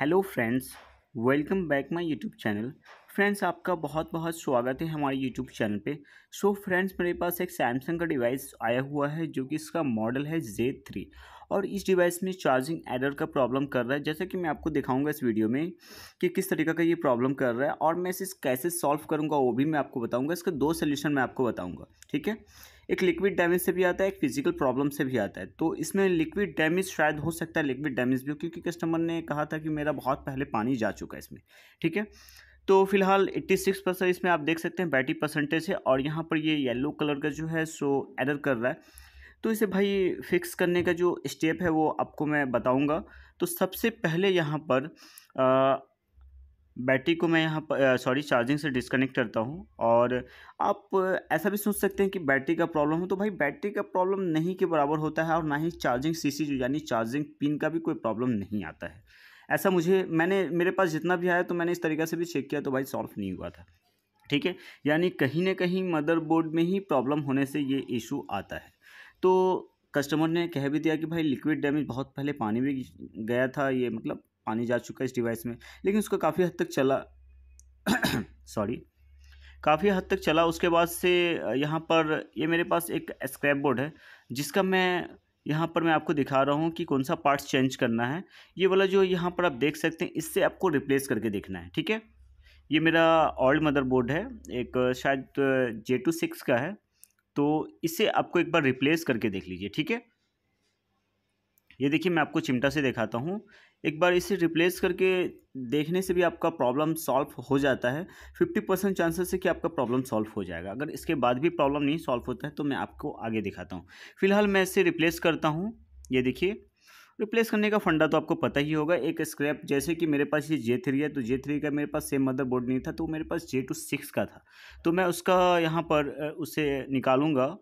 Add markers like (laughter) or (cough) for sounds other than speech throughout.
hello friends welcome back my YouTube channel friends आपका बहुत बहुत स्वागत है हमारे यूट्यूब चैनल पे सो so, फ्रेंड्स मेरे पास एक सैमसंग का डिवाइस आया हुआ है जो कि इसका मॉडल है Z3 थ्री और इस डिवाइस में चार्जिंग एरर का प्रॉब्लम कर रहा है जैसा कि मैं आपको दिखाऊंगा इस वीडियो में कि किस तरीके का ये प्रॉब्लम कर रहा है और मैं इसे कैसे सॉल्व करूँगा वो भी मैं आपको बताऊँगा इसका दो सोल्यूशन मैं आपको बताऊँगा ठीक है एक लिक्विड डैमेज से भी आता है एक फिजिकल प्रॉब्लम से भी आता है तो इसमें लिक्विड डैमेज शायद हो सकता है लिक्विड डैमेज भी हो क्योंकि कस्टमर ने कहा था कि मेरा बहुत पहले पानी जा चुका है इसमें ठीक है तो फिलहाल 86 परसेंट इसमें आप देख सकते हैं बैटरी परसेंटेज है और यहाँ पर ये येलो कलर का जो है सो एरर कर रहा है तो इसे भाई फिक्स करने का जो स्टेप है वो आपको मैं बताऊंगा तो सबसे पहले यहाँ पर बैटरी को मैं यहाँ पर सॉरी चार्जिंग से डिस्कनेक्ट करता हूँ और आप ऐसा भी सोच सकते हैं कि बैटरी का प्रॉब्लम हो तो भाई बैटरी का प्रॉब्लम नहीं के बराबर होता है और ना ही चार्जिंग सीसी जो यानी चार्जिंग पिन का भी कोई प्रॉब्लम नहीं आता है ऐसा मुझे मैंने मेरे पास जितना भी आया तो मैंने इस तरीके से भी चेक किया तो भाई सॉल्व नहीं हुआ था ठीक है यानी कहीं ना कहीं मदरबोर्ड में ही प्रॉब्लम होने से ये इशू आता है तो कस्टमर ने कह भी दिया कि भाई लिक्विड डैमेज बहुत पहले पानी भी गया था ये मतलब पानी जा चुका है इस डिवाइस में लेकिन उसका काफ़ी हद तक चला (coughs) सॉरी काफ़ी हद तक चला उसके बाद से यहाँ पर ये मेरे पास एक स्क्रैप बोर्ड है जिसका मैं यहाँ पर मैं आपको दिखा रहा हूँ कि कौन सा पार्ट्स चेंज करना है ये वाला जो यहाँ पर आप देख सकते हैं इससे आपको रिप्लेस करके देखना है ठीक है ये मेरा ओल्ड मदरबोर्ड है एक शायद जे टू सिक्स का है तो इसे आपको एक बार रिप्लेस करके देख लीजिए ठीक है ये देखिए मैं आपको चिमटा से दिखाता हूँ एक बार इसे रिप्लेस करके देखने से भी आपका प्रॉब्लम सॉल्व हो जाता है फिफ्टी परसेंट चांसेस है कि आपका प्रॉब्लम सॉल्व हो जाएगा अगर इसके बाद भी प्रॉब्लम नहीं सॉल्व होता है तो मैं आपको आगे दिखाता हूँ फिलहाल मैं इसे रिप्लेस करता हूँ ये देखिए रिप्लेस करने का फंडा तो आपको पता ही होगा एक स्क्रैप जैसे कि मेरे पास ये जे थ्री है तो जे थ्री का मेरे पास सेम मदर बोर्ड नहीं था तो मेरे पास जे टू सिक्स का था तो मैं उसका यहाँ पर उसे निकालूंगा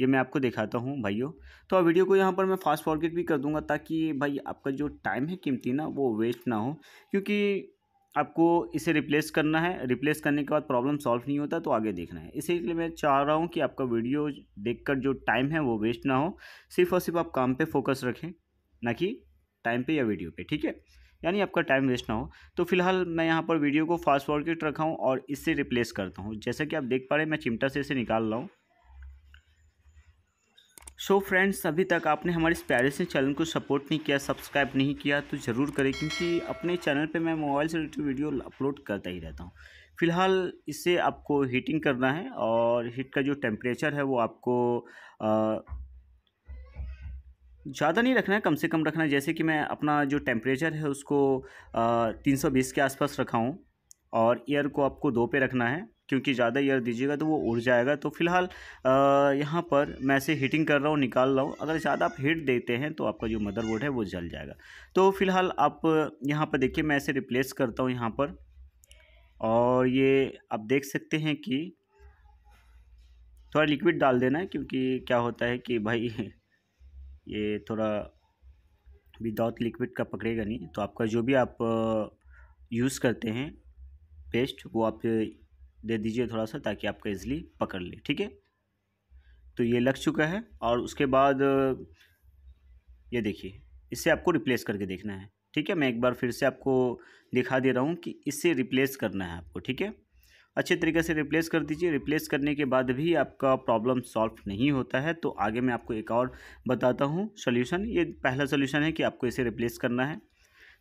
ये मैं आपको दिखाता हूँ भाइयों तो अब वीडियो को यहाँ पर मैं फास्ट फॉरवर्ड भी कर दूँगा ताकि भाई आपका जो टाइम है कीमती ना वो वेस्ट ना हो क्योंकि आपको इसे रिप्लेस करना है रिप्लेस करने के बाद प्रॉब्लम सॉल्व नहीं होता तो आगे देखना है इसीलिए मैं चाह रहा हूँ कि आपका वीडियो देखकर जो टाइम है वो वेस्ट ना हो सिर्फ और सिर्फ आप काम पे फोकस रखें ना कि टाइम पे या वीडियो पे ठीक है यानी आपका टाइम वेस्ट ना हो तो फिलहाल मैं यहाँ पर वीडियो को फास्ट फॉरवर्ड रखा हूँ और इससे रिप्लेस करता हूँ जैसा कि आप देख पा रहे हैं मैं चिमटा से इसे निकाल रहा हूँ सो so फ्रेंड्स अभी तक आपने हमारे इस प्यारे से चैनल को सपोर्ट नहीं किया सब्सक्राइब नहीं किया तो ज़रूर करें क्योंकि अपने चैनल पे मैं मोबाइल से रिलेटेड वीडियो अपलोड करता ही रहता हूँ फ़िलहाल इसे आपको हीटिंग करना है और हीट का जो टेम्परेचर है वो आपको ज़्यादा नहीं रखना है कम से कम रखना है जैसे कि मैं अपना जो टेम्परेचर है उसको तीन के आसपास रखा हूँ और ईयर को आपको दो पे रखना है क्योंकि ज़्यादा एयर दीजिएगा तो वो उड़ जाएगा तो फिलहाल यहाँ पर मैं से हीटिंग कर रहा हूँ निकाल रहा हूँ अगर ज़्यादा आप हीट देते हैं तो आपका जो मदरबोर्ड है वो जल जाएगा तो फिलहाल आप यहाँ पर देखिए मैं इसे रिप्लेस करता हूँ यहाँ पर और ये आप देख सकते हैं कि थोड़ा लिक्विड डाल देना है क्योंकि क्या होता है कि भाई (laughs) ये थोड़ा विदाउट लिक्विड का पकड़ेगा नहीं तो आपका जो भी आप यूज़ करते हैं पेस्ट वो आप दे दीजिए थोड़ा सा ताकि आपका इजली पकड़ ले ठीक है तो ये लग चुका है और उसके बाद ये देखिए इसे आपको रिप्लेस करके देखना है ठीक है मैं एक बार फिर से आपको दिखा दे रहा हूँ कि इसे रिप्लेस करना है आपको ठीक है अच्छे तरीके से रिप्लेस कर दीजिए रिप्लेस करने के बाद भी आपका प्रॉब्लम सॉल्व नहीं होता है तो आगे मैं आपको एक और बताता हूँ सोल्यूशन ये पहला सोल्यूशन है कि आपको इसे रिप्लेस करना है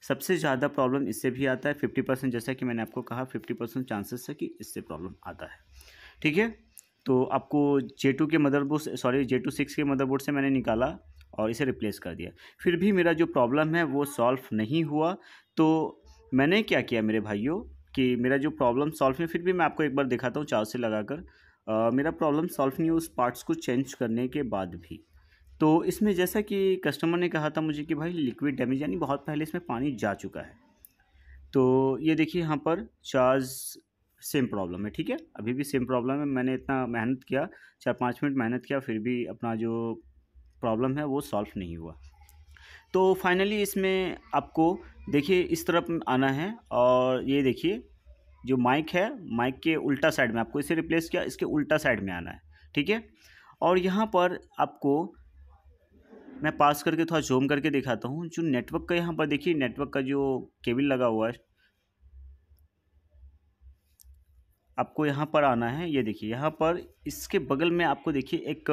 सबसे ज़्यादा प्रॉब्लम इससे भी आता है फिफ्टी परसेंट जैसा कि मैंने आपको कहा फिफ्टी परसेंट चांसेस है कि इससे प्रॉब्लम आता है ठीक है तो आपको जे टू के motherboard sorry J two six के मदरबोर्ड से मैंने निकाला और इसे रिप्लेस कर दिया फिर भी मेरा जो प्रॉब्लम है वो सॉल्व नहीं हुआ तो मैंने क्या किया मेरे भाइयों कि मेरा जो प्रॉब्लम सॉल्व है फिर भी मैं आपको एक बार दिखाता हूँ चार से लगाकर मेरा प्रॉब्लम सॉल्व नहीं हुआ उस पार्ट्स को चेंज करने के बाद भी तो इसमें जैसा कि कस्टमर ने कहा था मुझे कि भाई लिक्विड डैमेज यानी बहुत पहले इसमें पानी जा चुका है तो ये देखिए यहाँ पर चार्ज सेम प्रॉब्लम है ठीक है अभी भी सेम प्रॉब्लम है मैंने इतना मेहनत किया चार पाँच मिनट मेहनत किया फिर भी अपना जो प्रॉब्लम है वो सॉल्व नहीं हुआ तो फाइनली इसमें आपको देखिए इस तरफ आना है और ये देखिए जो माइक है माइक के उल्टा साइड में आपको इसे रिप्लेस किया इसके उल्टा साइड में आना है ठीक है और यहाँ पर आपको मैं पास करके थोड़ा जूम करके दिखाता हूँ जो नेटवर्क का यहाँ पर देखिए नेटवर्क का जो केबल लगा हुआ है आपको यहाँ पर आना है ये देखिए यहाँ पर इसके बगल में आपको देखिए एक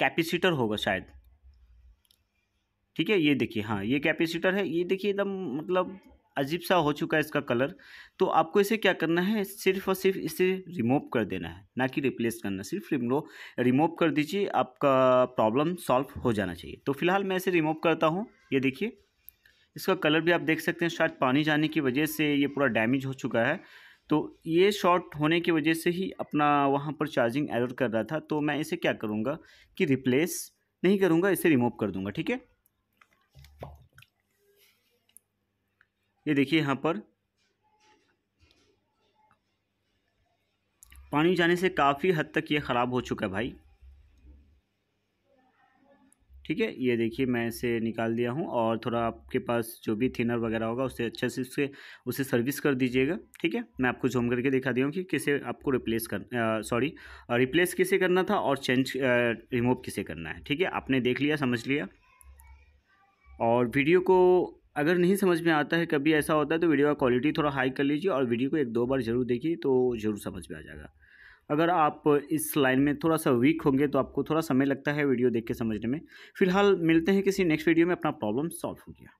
कैपेसिटर होगा शायद ठीक है ये देखिए हाँ ये कैपेसिटर है ये देखिए एकदम मतलब अजीब सा हो चुका है इसका कलर तो आपको इसे क्या करना है सिर्फ और सिर्फ इसे रिमूव कर देना है ना कि रिप्लेस करना सिर्फ रिमूव कर दीजिए आपका प्रॉब्लम सॉल्व हो जाना चाहिए तो फिलहाल मैं इसे रिमूव करता हूँ ये देखिए इसका कलर भी आप देख सकते हैं शायद पानी जाने की वजह से ये पूरा डैमेज हो चुका है तो ये शॉर्ट होने की वजह से ही अपना वहाँ पर चार्जिंग एरर कर रहा था तो मैं इसे क्या करूँगा कि रिप्लेस नहीं करूँगा इसे रिमूव कर दूँगा ठीक है ये देखिए यहाँ पर पानी जाने से काफ़ी हद तक ये ख़राब हो चुका है भाई ठीक है ये देखिए मैं इसे निकाल दिया हूँ और थोड़ा आपके पास जो भी थिनर वगैरह होगा उसे अच्छे से उसके उसे सर्विस कर दीजिएगा ठीक है मैं आपको जूम करके दिखा दिया हूँ कि किसे आपको रिप्लेस कर सॉरी रिप्लेस किसे करना था और चेंज रिमूव किसे करना है ठीक है आपने देख लिया समझ लिया और वीडियो को अगर नहीं समझ में आता है कभी ऐसा होता है तो वीडियो का क्वालिटी थोड़ा हाई कर लीजिए और वीडियो को एक दो बार ज़रूर देखिए तो ज़रूर समझ में आ जाएगा अगर आप इस लाइन में थोड़ा सा वीक होंगे तो आपको थोड़ा समय लगता है वीडियो देख के समझने में फिलहाल मिलते हैं किसी नेक्स्ट वीडियो में अपना प्रॉब्लम सॉल्व हो गया